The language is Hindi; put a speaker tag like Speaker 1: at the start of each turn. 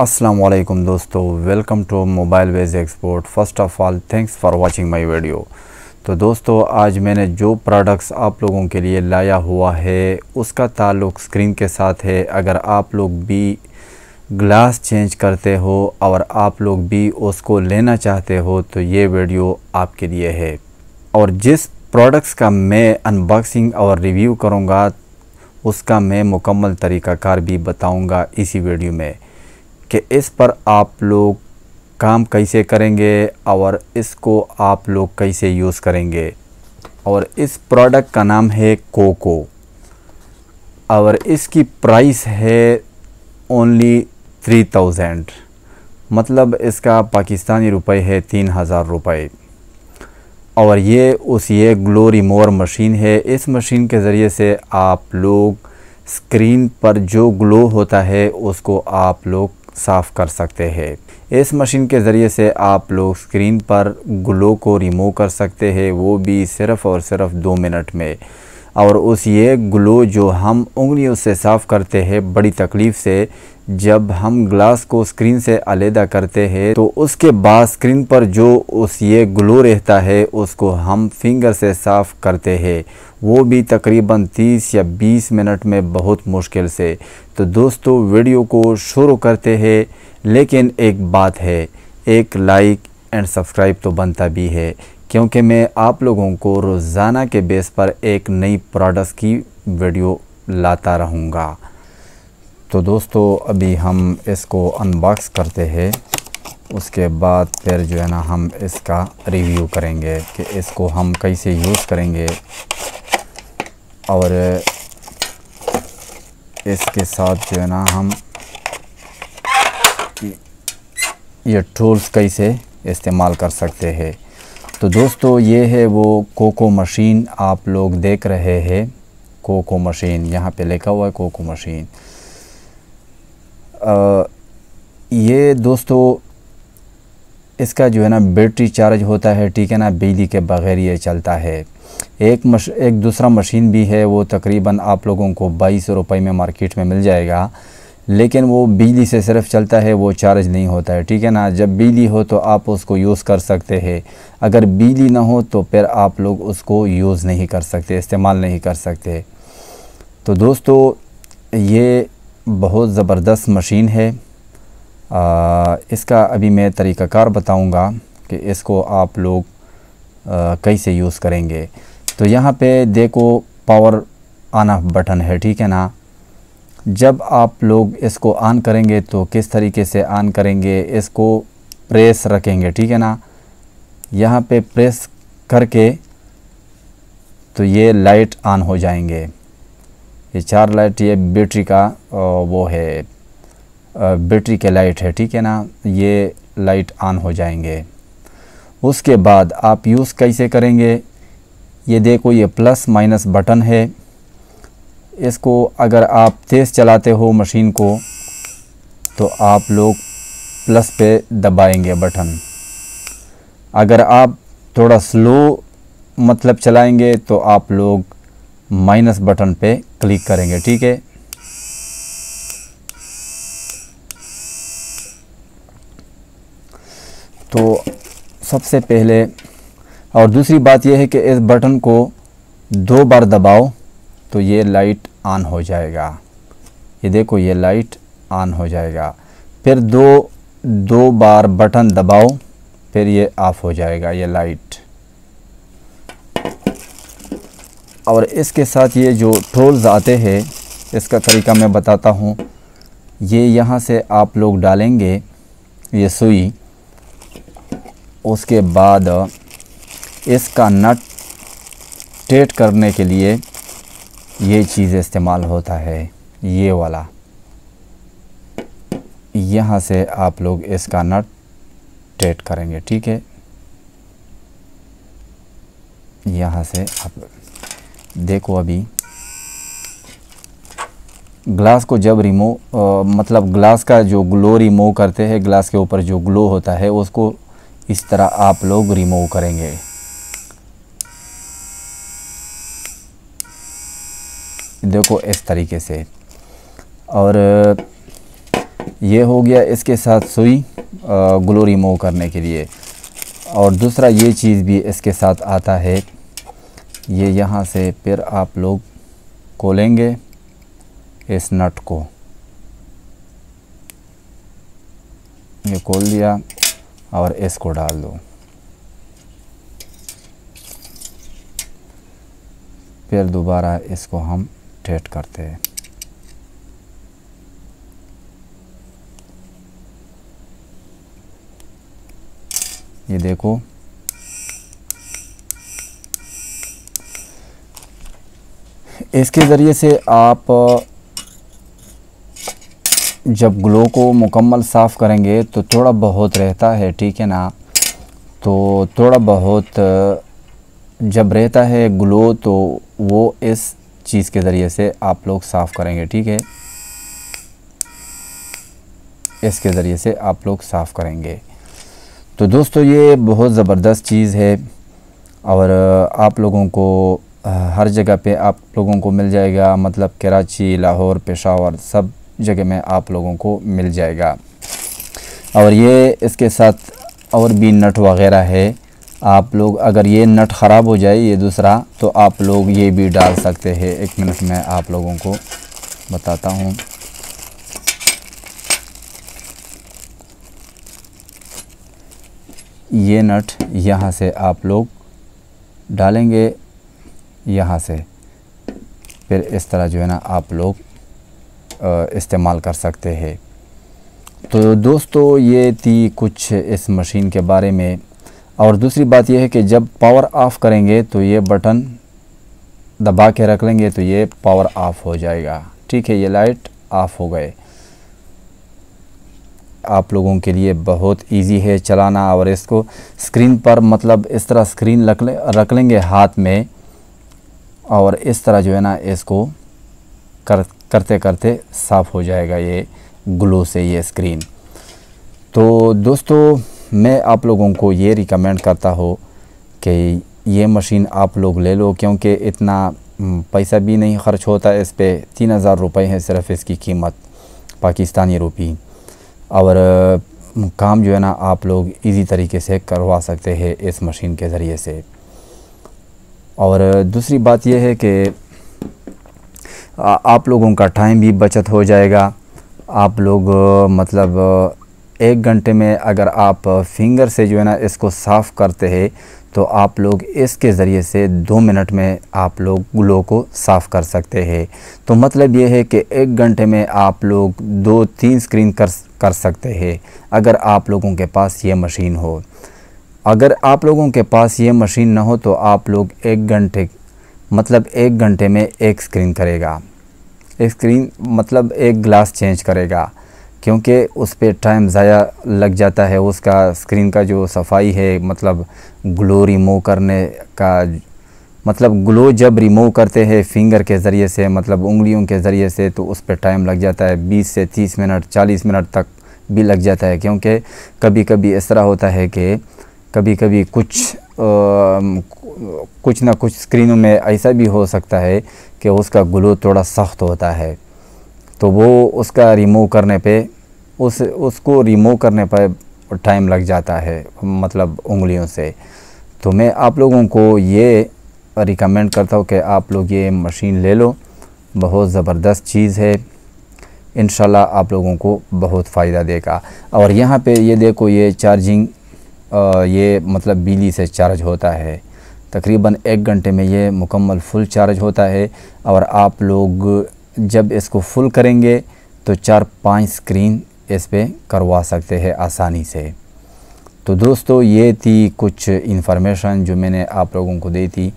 Speaker 1: अस्सलाम वालेकुम दोस्तों welcome to mobile veg export first of all thanks for watching my video तो दोस्तों आज मैंने जो प्रोडक्ट्स आप लोगों के लिए लाया हुआ है उसका ताल्लुक स्क्रीन के साथ है अगर आप लोग भी ग्लास चेंज करते हो और आप लोग भी उसको लेना चाहते हो तो ये वीडियो आपके लिए है और जिस प्रोडक्ट्स का मैं अनबॉक्सिंग और रिव्यू करूँगा उसका मैं मुकम्मल तरीक़ाकार भी बताऊँगा इसी वीडियो में कि इस पर आप लोग काम कैसे करेंगे और इसको आप लोग कैसे यूज़ करेंगे और इस प्रोडक्ट का नाम है कोको और इसकी प्राइस है ओनली थ्री थाउजेंड मतलब इसका पाकिस्तानी रुपए है तीन हज़ार रुपये और ये उस ये ग्लो रिमोवर मशीन है इस मशीन के ज़रिए से आप लोग स्क्रीन पर जो ग्लो होता है उसको आप लोग साफ़ कर सकते हैं इस मशीन के ज़रिए से आप लोग स्क्रीन पर ग्लो को रिमूव कर सकते हैं वो भी सिर्फ़ और सिर्फ दो मिनट में और उस ये ग्लो जो हम उंगलियों से साफ़ करते हैं बड़ी तकलीफ़ से जब हम ग्लास को स्क्रीन से अलहदा करते हैं तो उसके बाद स्क्रीन पर जो उस ये ग्लो रहता है उसको हम फिंगर से साफ़ करते हैं वो भी तकरीबन 30 या 20 मिनट में बहुत मुश्किल से तो दोस्तों वीडियो को शुरू करते हैं लेकिन एक बात है एक लाइक एंड सब्सक्राइब तो बनता भी है क्योंकि मैं आप लोगों को रोज़ाना के बेस पर एक नई प्रोडक्ट की वीडियो लाता रहूँगा तो दोस्तों अभी हम इसको अनबॉक्स करते हैं उसके बाद फिर जो है ना हम इसका रिव्यू करेंगे कि इसको हम कैसे यूज़ करेंगे और इसके साथ जो है ना हम ये टूल्स कैसे इस्तेमाल कर सकते हैं तो दोस्तों ये है वो कोको मशीन आप लोग देख रहे हैं कोको मशीन यहाँ पे लिखा हुआ है कोको मशीन ये दोस्तों इसका जो है ना बैटरी चार्ज होता है ठीक है ना बिजली के बगैर ये चलता है एक मश एक दूसरा मशीन भी है वो तकरीबन आप लोगों को बाईस रुपये में मार्केट में मिल जाएगा लेकिन वो बिजली से सिर्फ चलता है वो चार्ज नहीं होता है ठीक है ना जब बिजली हो तो आप उसको यूज़ कर सकते हैं अगर बिजली ना हो तो फिर आप लोग उसको यूज़ नहीं कर सकते इस्तेमाल नहीं कर सकते तो दोस्तों ये बहुत ज़बरदस्त मशीन है आ, इसका अभी मैं तरीक़ाकार बताऊंगा कि इसको आप लोग कैसे यूज़ करेंगे तो यहाँ पे देखो पावर ऑन ऑफ बटन है ठीक है ना जब आप लोग इसको ऑन करेंगे तो किस तरीके से ऑन करेंगे इसको प्रेस रखेंगे ठीक है ना यहाँ पे प्रेस करके तो ये लाइट ऑन हो जाएंगे ये चार लाइट ये बैटरी का वो है बैटरी के लाइट है ठीक है ना ये लाइट ऑन हो जाएंगे उसके बाद आप यूज़ कैसे करेंगे ये देखो ये प्लस माइनस बटन है इसको अगर आप तेज़ चलाते हो मशीन को तो आप लोग प्लस पे दबाएंगे बटन अगर आप थोड़ा स्लो मतलब चलाएंगे तो आप लोग माइनस बटन पे क्लिक करेंगे ठीक है तो सबसे पहले और दूसरी बात यह है कि इस बटन को दो बार दबाओ तो ये लाइट ऑन हो जाएगा ये देखो ये लाइट ऑन हो जाएगा फिर दो दो बार बटन दबाओ फिर ये ऑफ हो जाएगा ये लाइट और इसके साथ ये जो टोल्स आते हैं इसका तरीका मैं बताता हूँ ये यहाँ से आप लोग डालेंगे ये सुई उसके बाद इसका नट टेट करने के लिए ये चीज़ इस्तेमाल होता है ये वाला यहाँ से आप लोग इसका नट टेट करेंगे ठीक है यहाँ से आप देखो अभी ग्लास को जब रिमूव मतलब ग्लास का जो ग्लो रिमूव करते हैं ग्लास के ऊपर जो ग्लो होता है उसको इस तरह आप लोग रिमूव करेंगे देखो इस तरीके से और ये हो गया इसके साथ सुई ग्लो रिमूव करने के लिए और दूसरा ये चीज़ भी इसके साथ आता है ये यहाँ से फिर आप लोग खोलेंगे इस नट को ये खोल दिया और इसको डाल दो फिर दोबारा इसको हम अपडेट करते हैं ये देखो इसके ज़रिए से आप जब ग्लो को मुकम्मल साफ़ करेंगे तो थोड़ा बहुत रहता है ठीक है ना तो थोड़ा बहुत जब रहता है ग्लो तो वो इस चीज़ के ज़रिए से आप लोग साफ़ करेंगे ठीक है इसके ज़रिए से आप लोग साफ़ करेंगे तो दोस्तों ये बहुत ज़बरदस्त चीज़ है और आप लोगों को हर जगह पे आप लोगों को मिल जाएगा मतलब कराची लाहौर पेशावर सब जगह में आप लोगों को मिल जाएगा और ये इसके साथ और भी नट वगैरह है आप लोग अगर ये नट ख़राब हो जाए ये दूसरा तो आप लोग ये भी डाल सकते हैं एक मिनट में आप लोगों को बताता हूँ ये नट यहाँ से आप लोग डालेंगे यहाँ से फिर इस तरह जो है ना आप लोग इस्तेमाल कर सकते हैं तो दोस्तों ये थी कुछ इस मशीन के बारे में और दूसरी बात यह है कि जब पावर ऑफ़ करेंगे तो ये बटन दबा के रख लेंगे तो ये पावर ऑफ़ हो जाएगा ठीक है ये लाइट ऑफ़ हो गए आप लोगों के लिए बहुत इजी है चलाना और इसको स्क्रीन पर मतलब इस तरह स्क्रीन रख रख लेंगे हाथ में और इस तरह जो है ना इसको कर करते करते साफ़ हो जाएगा ये ग्लो से ये स्क्रीन तो दोस्तों मैं आप लोगों को ये रिकमेंड करता हूँ कि ये मशीन आप लोग ले लो क्योंकि इतना हम्म, पैसा भी नहीं ख़र्च होता इस पर तीन हज़ार रुपये है सिर्फ इसकी कीमत पाकिस्तानी रुपी और हम्म, काम जो है ना आप लोग इजी तरीके से करवा सकते हैं इस मशीन के ज़रिए से और दूसरी बात यह है कि आप लोगों का टाइम भी बचत हो जाएगा आप लोग मतलब एक घंटे में अगर आप फिंगर से जो है ना इसको साफ़ करते हैं तो आप लोग इसके ज़रिए से दो मिनट में आप लोग ग्लो को साफ़ कर सकते हैं तो मतलब ये है कि एक घंटे में आप लोग दो तीन स्क्रीन कर कर सकते हैं अगर आप लोगों के पास ये मशीन हो अगर आप लोगों के पास ये मशीन ना हो तो आप लोग एक घंटे मतलब एक घंटे में एक स्क्रीन करेगा एक स्क्रीन मतलब एक ग्लास चेंज करेगा क्योंकि उस पर टाइम ज़ाया लग जाता है उसका स्क्रीन का जो सफाई है मतलब ग्लो रिमूव करने का मतलब ग्लो जब रिमूव करते हैं फिंगर के ज़रिए से मतलब उंगलियों के ज़रिए से तो उस पर टाइम लग जाता है 20 से 30 मिनट 40 मिनट तक भी लग जाता है क्योंकि कभी कभी इस तरह होता है कि कभी कभी कुछ आ, कुछ ना कुछ स्क्रीनों में ऐसा भी हो सकता है कि उसका ग्लो थोड़ा सख्त होता है तो वो उसका रिमूव करने पे उस उसको रिमूव करने पर टाइम लग जाता है मतलब उंगलियों से तो मैं आप लोगों को ये रिकमेंड करता हूँ कि आप लोग ये मशीन ले लो बहुत ज़बरदस्त चीज़ है इन आप लोगों को बहुत फ़ायदा देगा और यहाँ पे ये देखो ये चार्जिंग ये मतलब बिजली से चार्ज होता है तकरीबन एक घंटे में ये मुकम्मल फुल चार्ज होता है और आप लोग जब इसको फुल करेंगे तो चार पांच स्क्रीन इस पर करवा सकते हैं आसानी से तो दोस्तों ये थी कुछ इन्फॉर्मेशन जो मैंने आप लोगों को दी थी